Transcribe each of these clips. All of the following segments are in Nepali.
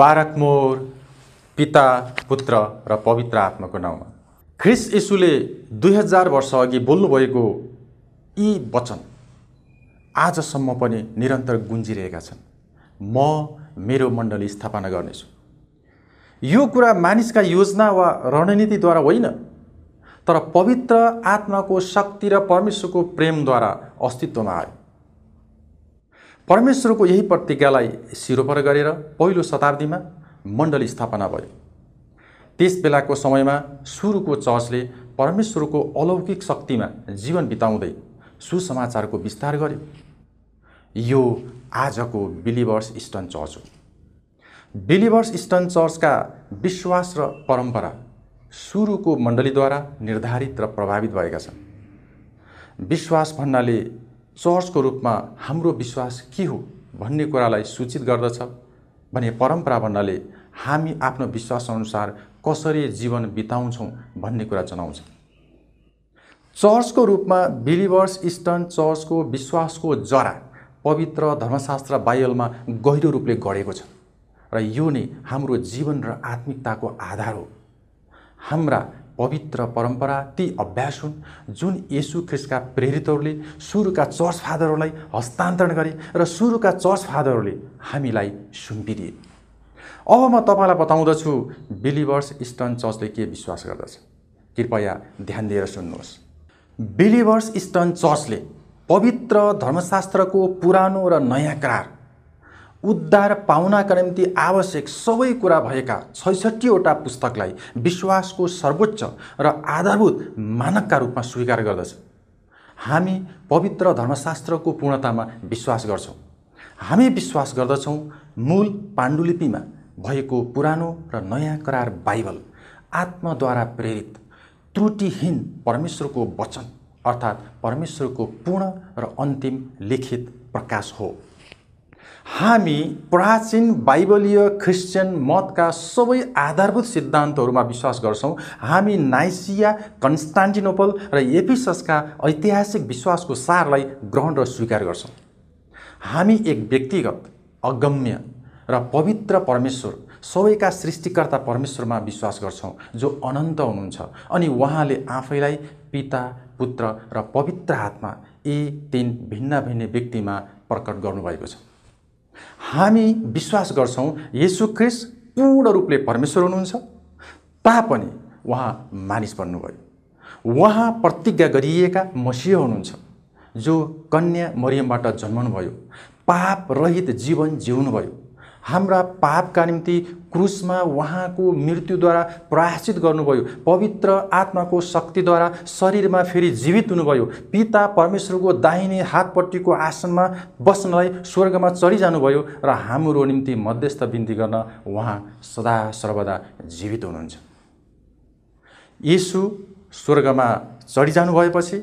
बारकमोर पिता पुत्र र पवित्र आत्माको नाउँमा ख्रिस यसुले दुई हजार वर्ष अघि बोल्नुभएको यी वचन आजसम्म पनि निरन्तर गुन्जिरहेका छन् म मेरो मण्डली स्थापना गर्नेछु यो कुरा मानिसका योजना वा रणनीतिद्वारा होइन तर पवित्र आत्माको शक्ति र परमेश्वरको प्रेमद्वारा अस्तित्वमा आयो परमेश्वरको यही प्रतिज्ञालाई सिरोपर गरेर पहिलो शताब्दीमा मण्डली स्थापना भयो त्यस बेलाको समयमा सुरुको चर्चले परमेश्वरको अलौकिक शक्तिमा जीवन बिताउँदै सुसमाचारको विस्तार गर्यो यो आजको बिलिभर्स इस्टर्न चर्च हो बिलिभर्स इस्टर्न चर्चका विश्वास र परम्परा सुरुको मण्डलीद्वारा निर्धारित र प्रभावित भएका छन् विश्वास भन्नाले चर्चको रूपमा हाम्रो विश्वास के हो भन्ने कुरालाई सूचित गर्दछ भने परम्परा भन्नाले हामी आफ्नो विश्वासअनुसार कसरी जीवन बिताउँछौँ भन्ने कुरा जनाउँछ चर्चको रूपमा बिलिभर्स इस्टर्न चर्चको विश्वासको जरा पवित्र धर्मशास्त्र बाइबलमा गहिरो रूपले गढेको छ र यो नै हाम्रो जीवन र आत्मिकताको आधार हो हाम्रा पवित्र परम्परा ती अभ्यास हुन् जुन यसु ख्रिस्टका प्रेरितहरूले सुरुका चर्च फादरहरूलाई हस्तान्तरण गरे र सुरुका चर्च फादरहरूले हामीलाई सुम्पिदिए अब म तपाईँलाई बताउँदछु बिलिभर्स इस्टर्न चर्चले के विश्वास गर्दछ कृपया ध्यान दिएर सुन्नुहोस् बिलिभर्स इस्टर्न चर्चले पवित्र धर्मशास्त्रको पुरानो र नयाँ करार उद्धार पाउनका निम्ति आवश्यक सबै कुरा भएका छैसठीवटा पुस्तकलाई विश्वासको सर्वोच्च र आधारभूत मानकका रूपमा स्वीकार गर्दछ हामी पवित्र धर्मशास्त्रको पूर्णतामा विश्वास गर्छौँ हामी विश्वास गर्दछौँ मूल पाण्डुलिपिमा भएको पुरानो र नयाँ करार बाइबल आत्माद्वारा प्रेरित त्रुटिहीन परमेश्वरको वचन अर्थात् परमेश्वरको पूर्ण र अन्तिम लिखित प्रकाश हो हामी प्राचीन बाइबलीय क्रिस्चियन मतका सबै आधारभूत सिद्धान्तहरूमा विश्वास गर्छौँ हामी नाइसिया कन्स्टान्टिनोपल र एपिससका ऐतिहासिक विश्वासको सारलाई ग्रहण र स्वीकार गर्छौँ हामी एक व्यक्तिगत अगम्य र पवित्र परमेश्वर सबैका सृष्टिकर्ता परमेश्वरमा विश्वास गर्छौँ जो अनन्त हुनुहुन्छ अनि उहाँले आफैलाई पिता पुत्र र पवित्र हातमा यी तिन भिन्न भिन्न व्यक्तिमा प्रकट गर्नुभएको छ हामी विश्वास गर्छौँ यसु क्रिस पूर्ण रूपले परमेश्वर हुनुहुन्छ तापनि उहाँ मानिस बन्नुभयो उहाँ प्रतिज्ञा गरिएका मसिह हुनुहुन्छ जो कन्या मरियमबाट जन्मनुभयो पाप रहित जीवन जिउनुभयो हाम्रा पापका निम्ति क्रुसमा उहाँको मृत्युद्वारा प्रायश्चित गर्नुभयो पवित्र आत्माको शक्तिद्वारा शरीरमा फेरि जीवित हुनुभयो पिता परमेश्वरको दाहिने हातपट्टिको आसनमा बस्नलाई स्वर्गमा चढिजानुभयो र हाम्रो निम्ति मध्यस्थ बिन्ती गर्न उहाँ सदा सर्वदा जीवित हुनुहुन्छ यसु स्वर्गमा चढिजानु भएपछि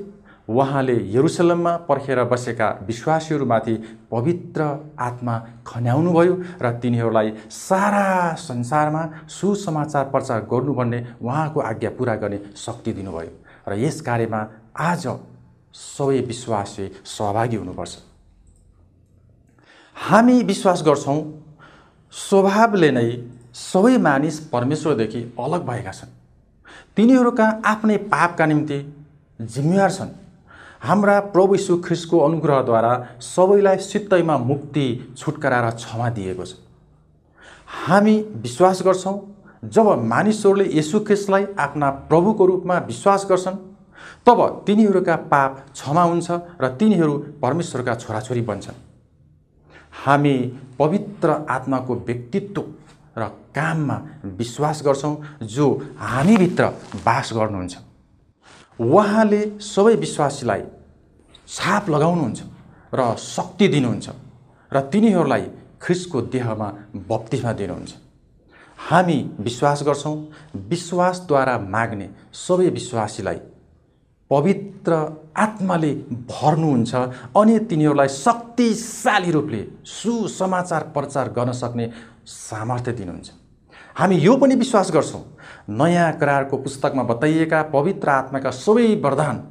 उहाँले यरुसलममा पर्खेर बसेका विश्वासीहरूमाथि पवित्र आत्मा खन्याउनुभयो र तिनीहरूलाई सारा संसारमा सुसमाचार प्रचार गर्नुपर्ने उहाँको आज्ञा पुरा गर्ने शक्ति दिनुभयो र यस कार्यमा आज सबै विश्वासी सहभागी हुनुपर्छ हामी विश्वास गर्छौँ स्वभावले नै सबै मानिस परमेश्वरदेखि अलग भएका छन् तिनीहरूका आफ्नै पापका निम्ति जिम्मेवार छन् हाम्रा प्रभु यीशु ख्रिस्टको अनुग्रहद्वारा सबैलाई सित्तैमा मुक्ति छुटकारा र क्षमा दिएको छ हामी विश्वास गर्छौँ जब मानिसहरूले यसु ख्रिस्टलाई आफ्ना प्रभुको रूपमा विश्वास गर्छन् तब तिनीहरूका पाप क्षमा हुन्छ र तिनीहरू परमेश्वरका छोराछोरी बन्छन् हामी पवित्र आत्माको व्यक्तित्व र काममा विश्वास गर्छौँ जो हामीभित्र बास गर्नुहुन्छ उहाँले सबै विश्वासीलाई छाप लगाउनुहुन्छ र शक्ति दिनुहुन्छ र तिनीहरूलाई ख्रिसको देहमा बप्तिमा दिनुहुन्छ हामी विश्वास गर्छौँ विश्वासद्वारा माग्ने सबै विश्वासीलाई पवित्र आत्माले भर्नुहुन्छ अनि तिनीहरूलाई शक्तिशाली रूपले सुसमाचार प्रचार गर्न सक्ने सामर्थ्य दिनुहुन्छ हामी यो पनि विश्वास गर्छौँ नयाँ करारको पुस्तकमा बताइएका पवित्र आत्माका सबै वरदान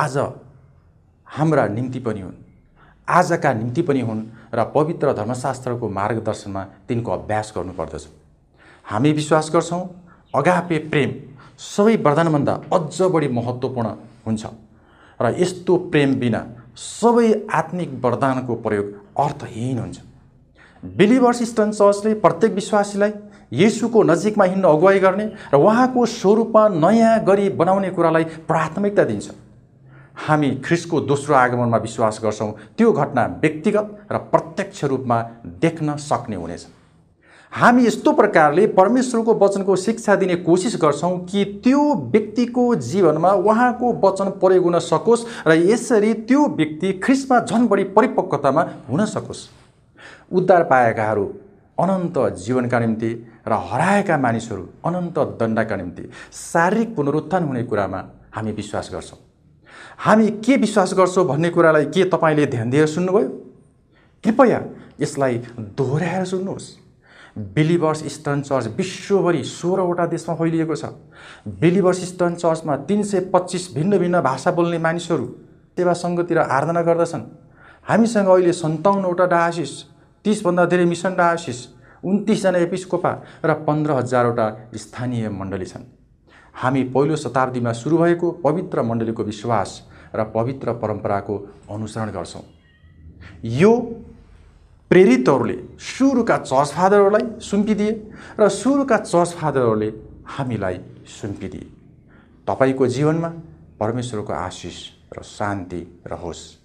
आज हाम्रा निम्ति पनि हुन् आजका निम्ति पनि हुन् र पवित्र धर्मशास्त्रको मार्गदर्शनमा तिनको अभ्यास गर्नुपर्दछ हामी विश्वास गर्छौँ अगापे प्रेम सबै वरदानभन्दा अझ बढी महत्त्वपूर्ण हुन्छ र यस्तो प्रेम बिना सबै आत्मिक वरदानको प्रयोग अर्थहीन हुन्छ बिलिभर्स इस्टर्न चर्चले प्रत्येक विश्वासीलाई येसुको नजिकमा हिँड्न अगुवाई गर्ने र उहाँको स्वरूपमा नयाँ गरी बनाउने कुरालाई प्राथमिकता दिन्छ हामी ख्रिस्टको दोस्रो आगमनमा विश्वास गर्छौँ त्यो घटना व्यक्तिगत र प्रत्यक्ष रूपमा देख्न सक्ने हुनेछ हामी यस्तो प्रकारले परमेश्वरको वचनको शिक्षा दिने कोसिस गर्छौँ कि त्यो व्यक्तिको जीवनमा उहाँको वचन प्रयोग हुन सकोस् र यसरी त्यो व्यक्ति ख्रिस्टमा झन् बढी परिपक्वतामा हुन सकोस् उद्धार पाएकाहरू अनन्त जीवनका निम्ति र हराएका मानिसहरू अनन्त दण्डका निम्ति शारीरिक पुनरुत्थान हुने कुरामा हामी विश्वास गर्छौँ हामी के विश्वास गर्छौँ भन्ने कुरालाई के तपाईँले ध्यान दिएर सुन्नुभयो कृपया यसलाई दोहोऱ्याएर सुन्नुहोस् बिलिभर्स इस्टर्न चर्च विश्वभरि सोह्रवटा देशमा फैलिएको छ बिलिभर्स इस्टर्न चर्चमा तिन सय पच्चिस भिन्न भिन्न भाषा बोल्ने मानिसहरू सङ्घतिर आराधना गर्दछन् हामीसँग अहिले सन्ताउन्नवटा डायसिस तिसभन्दा धेरै मिसन र आशिष उन्तिसजना एपिस्कोपा र पन्ध्र हजारवटा स्थानीय मण्डली छन् हामी पहिलो शताब्दीमा सुरु भएको पवित्र मण्डलीको विश्वास र पवित्र परम्पराको अनुसरण गर्छौँ यो प्रेरितहरूले सुरुका चर्च फादरहरूलाई सुम्पिदिए र सुरुका चर्च फादरहरूले हामीलाई सुम्पिदिए तपाईँको जीवनमा परमेश्वरको आशिष र शान्ति रहोस्